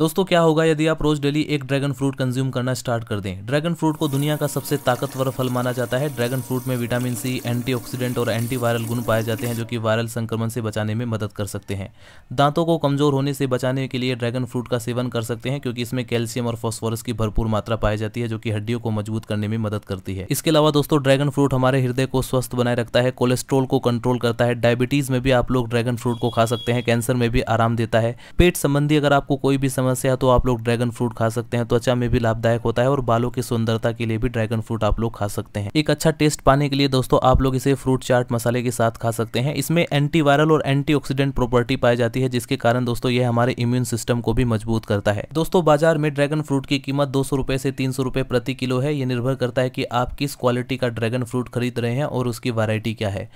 दोस्तों क्या होगा यदि आप रोज डेली एक ड्रैगन फ्रूट कंज्यूम करना स्टार्ट कर दें ड्रैगन फ्रूट को दुनिया का सबसे ताकतवर फल माना जाता है ड्रैगन फ्रूट में विटामिन सी एंटीऑक्सीडेंट और एंटीवायरल गुण पाए जाते हैं जो कि वायरल संक्रमण से बचाने में मदद कर सकते हैं दांतों को कमजोर होने से बचाने के लिए ड्रैगन फ्रूट का सेवन कर सकते हैं क्योंकि इसमें कैल्शियम और फॉस्फोरस की भरपूर मात्रा पाई जाती है जो कि हड्डियों को मजबूत करने में मदद करती है इसके अलावा दोस्तों ड्रैगन फ्रूट हमारे हृदय को स्वस्थ बनाए रखता है कोलेस्ट्रोल को कंट्रोल करता है डायबिटीज में भी आप लोग ड्रैगन फ्रूट को खा सकते हैं कैंसर में भी आराम देता है पेट संबंधी अगर आपको कोई भी समस्या है तो आप लोग ड्रैगन फ्रूट खा सकते हैं त्वचा तो अच्छा में भी लाभदायक होता है और बालों की सुंदरता के लिए भी ड्रैगन फ्रूट आप लोग खा सकते हैं एक अच्छा टेस्ट पाने के लिए दोस्तों आप लोग इसे फ्रूट चाट मसाले के साथ खा सकते हैं इसमें एंटीवायरल और एंटीऑक्सीडेंट प्रॉपर्टी पाई जाती है जिसके कारण दोस्तों यह हमारे इम्यून सिस्टम को भी मजबूत करता है दोस्तों बाजार में ड्रैगन फ्रूट की कीमत दो सौ से तीन सौ प्रति किलो है ये निर्भर करता है कि आप किस क्वालिटी का ड्रैगन फ्रूट खरीद रहे हैं और उसकी वैरायटी क्या है